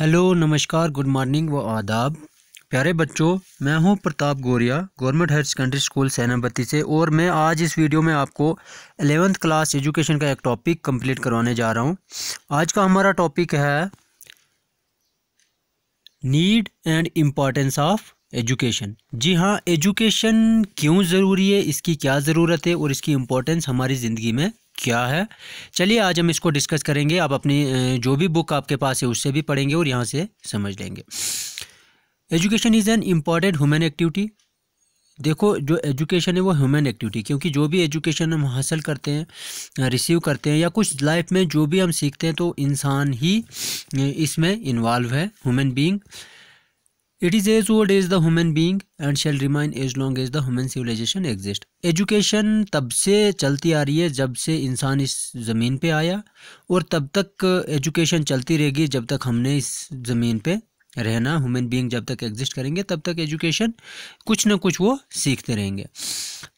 hello नमस्कार good morning व आदाब प्यारे बच्चों मैं हूं Pratap Goriya government higher secondary school Senapati से और मैं आज इस वीडियो में आपको एलेवेंथ क्लास एजुकेशन का एक टॉपिक कंप्लीट करवाने जा रहा हूं आज का हमारा टॉपिक है need and importance of education जी हाँ एजुकेशन क्यों ज़रूरी है इसकी क्या ज़रूरत है और इसकी इम्पोर्टेंस हमारी ज़िंदगी में क्या है चलिए आज हम इसको डिस्कस करेंगे आप अपनी जो भी बुक आपके पास है उससे भी पढ़ेंगे और यहाँ से समझ लेंगे education is an important human activity देखो जो एजुकेशन है वो ह्यूमन एक्टिविटी क्योंकि जो भी एजुकेशन हम हासिल करते हैं रिसीव करते हैं या कुछ लाइफ में जो भी हम सीखते हैं तो इंसान ही इसमें इन्वॉल्व है human being it is as old as the human being and shall remain as long as the human civilization exist education तब से चलती आ रही है जब से इंसान इस ज़मीन पे आया और तब तक एजुकेशन चलती रहेगी जब तक हमने इस ज़मीन पे रहना ह्यूमन बीइंग जब तक एग्जिस्ट करेंगे तब तक एजुकेशन कुछ ना कुछ वो सीखते रहेंगे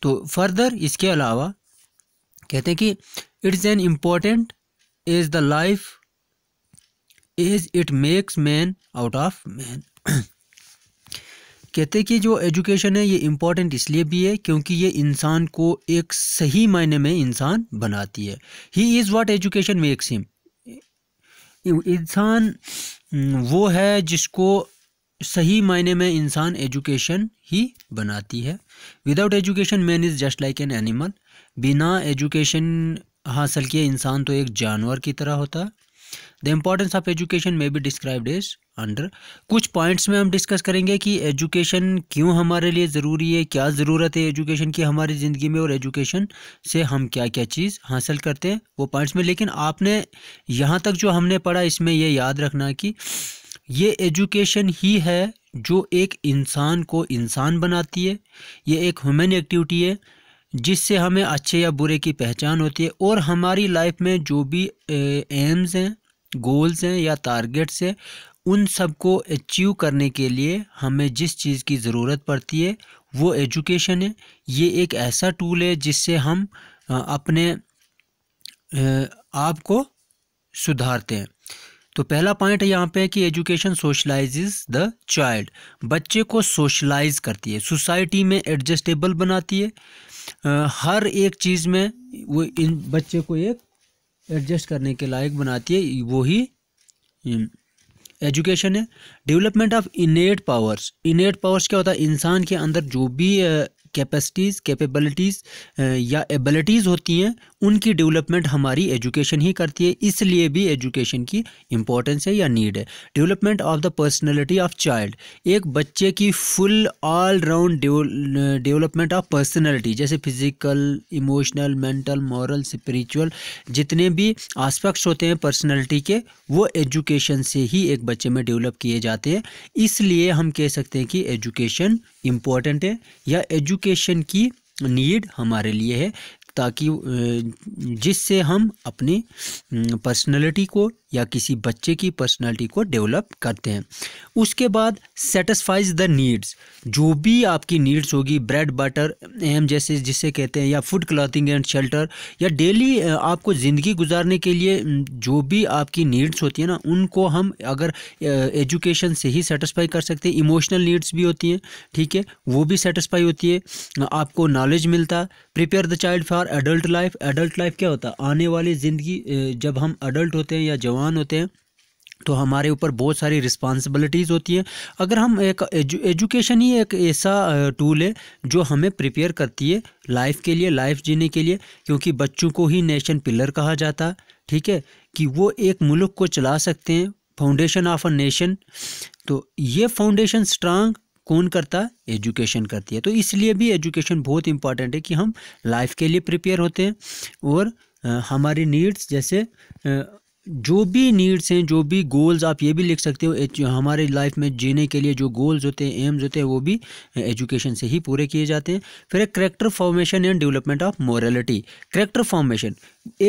तो फर्दर इसके अलावा कहते हैं कि it's an important is the life is it makes man out of man कहते कि जो एजुकेशन है ये इम्पॉर्टेंट इसलिए भी है क्योंकि ये इंसान को एक सही मायने में इंसान बनाती है ही is what education makes him इंसान वो है जिसको सही मायने में इंसान एजुकेशन ही बनाती है without education man is just like an animal बिना एजुकेशन हासिल किए इंसान तो एक जानवर की तरह होता है the importance of education may be described is under कुछ पॉइंट्स में हम डिस्कस करेंगे कि एजुकेशन क्यों हमारे लिए ज़रूरी है क्या ज़रूरत है एजुकेशन की हमारी ज़िंदगी में और एजुकेशन से हम क्या क्या चीज़ हासिल करते हैं वो पॉइंट्स में लेकिन आपने यहाँ तक जो हमने पढ़ा इसमें यह याद रखना कि ये एजुकेशन ही है जो एक इंसान को इंसान बनाती है ये एक ह्यूमन एक्टिविटी है जिससे हमें अच्छे या बुरे की पहचान होती है और हमारी लाइफ में जो भी एम्स हैं गोल्स हैं या टारगेट्स हैं उन सब को अचीव करने के लिए हमें जिस चीज़ की ज़रूरत पड़ती है वो एजुकेशन है ये एक ऐसा टूल है जिससे हम अपने आप को सुधारते हैं तो पहला पॉइंट यहाँ पे है कि एजुकेशन सोशलाइज द चाइल्ड बच्चे को सोशलाइज करती है सोसाइटी में एडजस्टेबल बनाती है हर एक चीज़ में वो इन बच्चे को एक एडजस्ट करने के लायक बनाती है वो ही एजुकेशन है development of innate powers innate powers क्या होता है इंसान के अंदर जो भी कैपेसिटीज़ कैपेबलिटीज़ या एबिलिटीज़ होती हैं उनकी डेवलपमेंट हमारी एजुकेशन ही करती है इसलिए भी एजुकेशन की इम्पोर्टेंस है या नीड है development of the personality of child एक बच्चे की full all round development of personality जैसे physical emotional mental moral spiritual जितने भी आस्पेक्ट्स होते हैं पर्सनैलिटी के वो एजुकेशन से ही एक बच्चे में डेवलप किए जाते हैं इसलिए हम कह सकते हैं कि एजुकेशन इम्पॉर्टेंट है या एजुकेशन की नीड हमारे लिए है ताकि जिससे हम अपने पर्सनालिटी को या किसी बच्चे की पर्सनैलिटी को डेवलप करते हैं उसके बाद सेटिस्फाइज द नीड्स जो भी आपकी नीड्स होगी ब्रेड बटर एम जैसे जिसे कहते हैं या फूड क्लॉथिंग एंड शेल्टर या डेली आपको ज़िंदगी गुजारने के लिए जो भी आपकी नीड्स होती है ना उनको हम अगर एजुकेशन से ही सेटिस्फाई कर सकते हैं इमोशनल नीड्स भी होती हैं ठीक है वो भी सेटिस्फाई होती है आपको नॉलेज मिलता है प्रिपेयर द चाइल्ड फॉर बार एडल्ट लाइफ एडल्ट लाइफ क्या होता है आने वाली ज़िंदगी जब हम एडल्ट होते हैं या जवान होते हैं तो हमारे ऊपर बहुत सारी रिस्पॉन्सिबिलिटीज़ होती हैं अगर हम एक एजु, एजुकेशन ही एक ऐसा टूल है जो हमें प्रिपेयर करती है लाइफ के लिए लाइफ जीने के लिए क्योंकि बच्चों को ही नेशन पिलर कहा जाता है ठीक है कि वो एक मुल्क को चला सकते हैं फाउंडेशन ऑफ अ नेशन तो ये फाउंडेशन स्ट्रांग कौन करता है एजुकेशन करती है तो इसलिए भी एजुकेशन बहुत इंपॉर्टेंट है कि हम लाइफ के लिए प्रिपेयर होते हैं और हमारी नीड्स जैसे जो भी नीड्स हैं जो भी गोल्स आप ये भी लिख सकते हो हमारे लाइफ में जीने के लिए जो गोल्स होते हैं एम्स होते हैं वो भी एजुकेशन से ही पूरे किए जाते हैं फिर एक character formation and development of morality character formation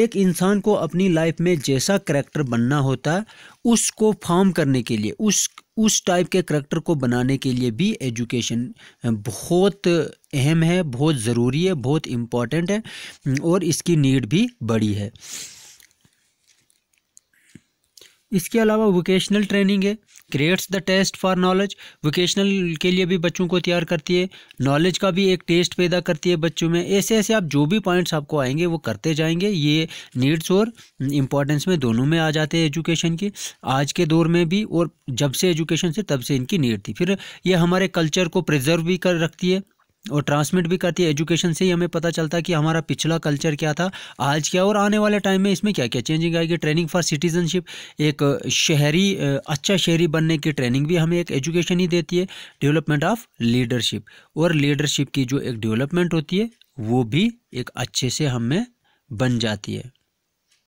एक इंसान को अपनी लाइफ में जैसा करेक्टर बनना होता है उसको फॉर्म करने के लिए उस उस टाइप के करेक्टर को बनाने के लिए भी एजुकेशन बहुत अहम है बहुत ज़रूरी है बहुत इम्पॉर्टेंट है और इसकी नीड भी बड़ी है इसके अलावा वोकेशनल ट्रेनिंग है creates the taste for knowledge vocational के लिए भी बच्चों को तैयार करती है नॉलेज का भी एक टेस्ट पैदा करती है बच्चों में ऐसे ऐसे आप जो भी पॉइंट्स आपको आएंगे वो करते जाएंगे ये नीड्स और इम्पॉर्टेंस में दोनों में आ जाते हैं एजुकेशन की आज के दौर में भी और जब से एजुकेशन से तब से इनकी नीड थी फिर ये हमारे कल्चर को प्रिजर्व भी कर रखती है और ट्रांसमिट भी करती है एजुकेशन से ही हमें पता चलता है कि हमारा पिछला कल्चर क्या था आज क्या और आने वाले टाइम में इसमें क्या क्या चेंजिंग आएगी ट्रेनिंग फॉर सिटीजनशिप एक शहरी अच्छा शहरी बनने की ट्रेनिंग भी हमें एक एजुकेशन ही देती है डेवलपमेंट ऑफ लीडरशिप और लीडरशिप की जो एक डेवलपमेंट होती है वो भी एक अच्छे से हमें बन जाती है